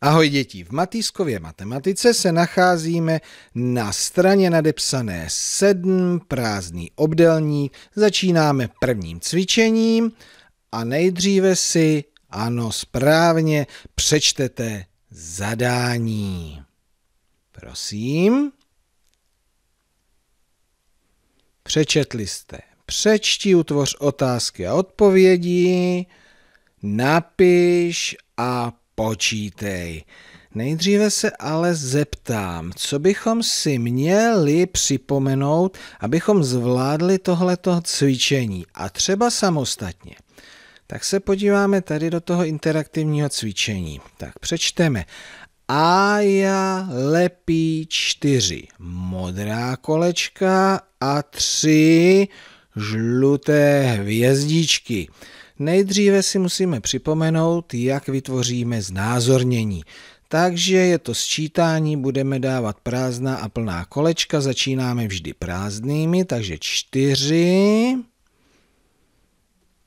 Ahoj děti, v Matýskově matematice se nacházíme na straně nadepsané 7, prázdný obdelník. Začínáme prvním cvičením a nejdříve si, ano správně, přečtete zadání. Prosím. Přečetli jste. Přečti, utvoř otázky a odpovědi, napiš a počítej. Nejdříve se ale zeptám, co bychom si měli připomenout, abychom zvládli tohleto cvičení a třeba samostatně. Tak se podíváme tady do toho interaktivního cvičení. Tak přečteme. Aja lepí čtyři modrá kolečka a tři žluté hvězdičky. Nejdříve si musíme připomenout, jak vytvoříme znázornění. Takže je to sčítání, budeme dávat prázdná a plná kolečka, začínáme vždy prázdnými, takže čtyři,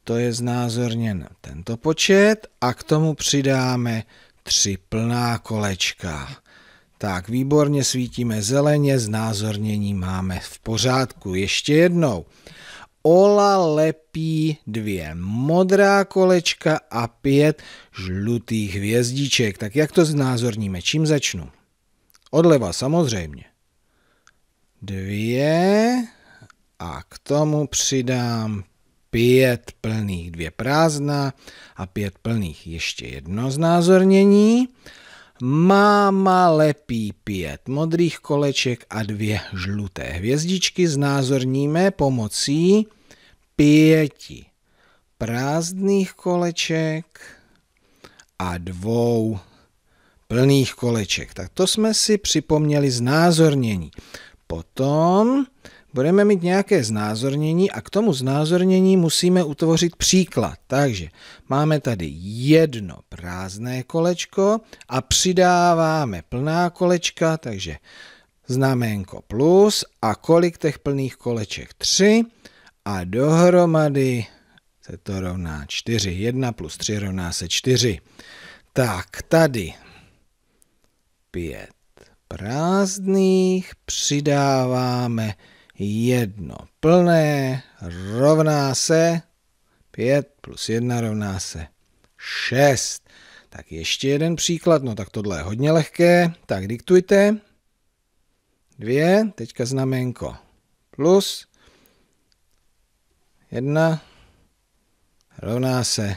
to je znázorněn tento počet a k tomu přidáme tři plná kolečka. Tak, výborně svítíme zeleně, znázornění máme v pořádku. Ještě jednou. Ola lepí dvě modrá kolečka a pět žlutých hvězdiček. Tak jak to znázorníme? Čím začnu? Odleva samozřejmě. Dvě a k tomu přidám pět plných, dvě prázdná a pět plných. Ještě jedno znázornění. Máma lepí pět modrých koleček a dvě žluté hvězdičky znázorníme pomocí pěti prázdných koleček a dvou plných koleček. Tak to jsme si připomněli znázornění. Potom budeme mít nějaké znázornění a k tomu znázornění musíme utvořit příklad. Takže máme tady jedno prázdné kolečko a přidáváme plná kolečka, takže znaménko plus a kolik těch plných koleček? 3 a dohromady se to rovná 4. 1 plus 3 rovná se 4. Tak, tady 5 prázdných přidáváme jedno plné rovná se 5 plus 1 rovná se 6. Tak ještě jeden příklad, no tak tohle je hodně lehké, tak diktujte. 2, teďka znamenko plus 1 rovná se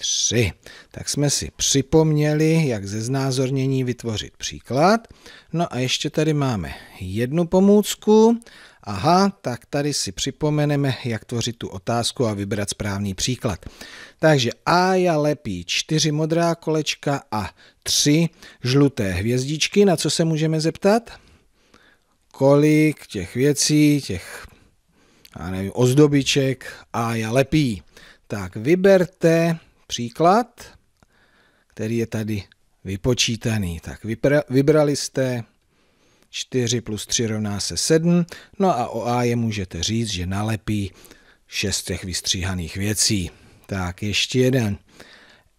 3. Tak jsme si připomněli, jak ze znázornění vytvořit příklad. No a ještě tady máme jednu pomůcku. Aha, tak tady si připomeneme, jak tvořit tu otázku a vybrat správný příklad. Takže Aja lepí čtyři modrá kolečka a tři žluté hvězdičky. Na co se můžeme zeptat? Kolik těch věcí, těch já nevím, ozdobiček Aja lepí. Tak vyberte příklad, který je tady vypočítaný. Tak vybrali jste 4 plus 3 rovná se 7, no a o A je můžete říct, že nalepí 6 těch vystříhaných věcí. Tak ještě jeden.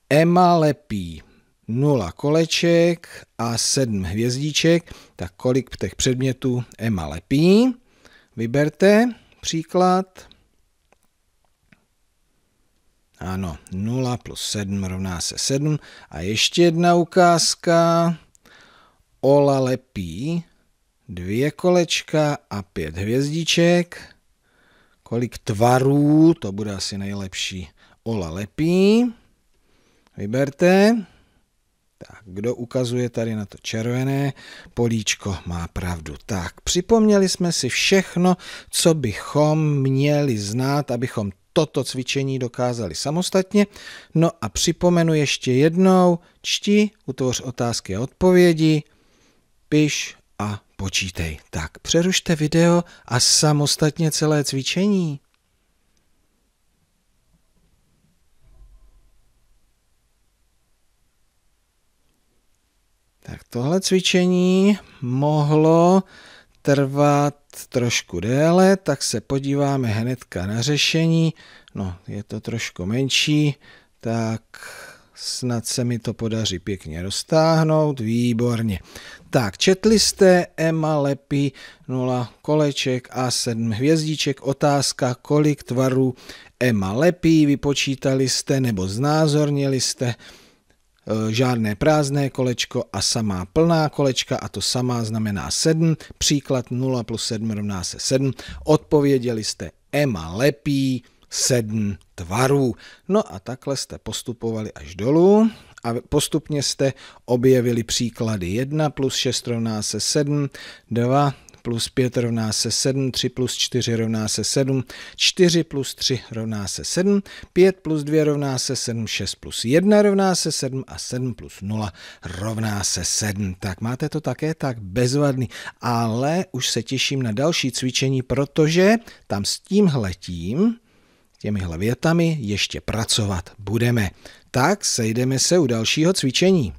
Ema lepí 0 koleček a 7 hvězdíček, tak kolik těch předmětů Ema lepí? Vyberte příklad. Ano, 0 plus 7 rovná se 7. A ještě jedna ukázka. Ola lepí dvě kolečka a pět hvězdiček. Kolik tvarů, to bude asi nejlepší. Ola lepí. Vyberte. Tak, kdo ukazuje tady na to červené políčko, má pravdu. Tak, připomněli jsme si všechno, co bychom měli znát, abychom toto cvičení dokázali samostatně. No a připomenu ještě jednou, čti, utvoř otázky a odpovědi, piš a počítej. Tak, přerušte video a samostatně celé cvičení. Tak tohle cvičení mohlo trvat trošku déle, tak se podíváme hnedka na řešení. No, je to trošku menší, tak snad se mi to podaří pěkně roztáhnout, výborně. Tak, četli jste Emma Lepi 0 koleček a 7 hvězdíček, otázka kolik tvarů Emma Lepi vypočítali jste nebo znázornili jste Eh, žádné prázdné kolečko a samá plná kolečka a to samá znamená 7. Příklad 0 plus 7 rovná se 7. Odpověděli jste Ema lepí 7 tvarů. No a takhle jste postupovali až dolů a postupně jste objevili příklady 1 plus 6 rovná se 7, 2 plus 5 rovná se 7, 3 plus 4 rovná se 7, 4 plus 3 rovná se 7, 5 plus 2 rovná se 7, 6 plus 1 rovná se 7 a 7 plus 0 rovná se 7. Tak máte to také tak bezvadný, ale už se těším na další cvičení, protože tam s tímhletím, těmihle větami ještě pracovat budeme. Tak sejdeme se u dalšího cvičení.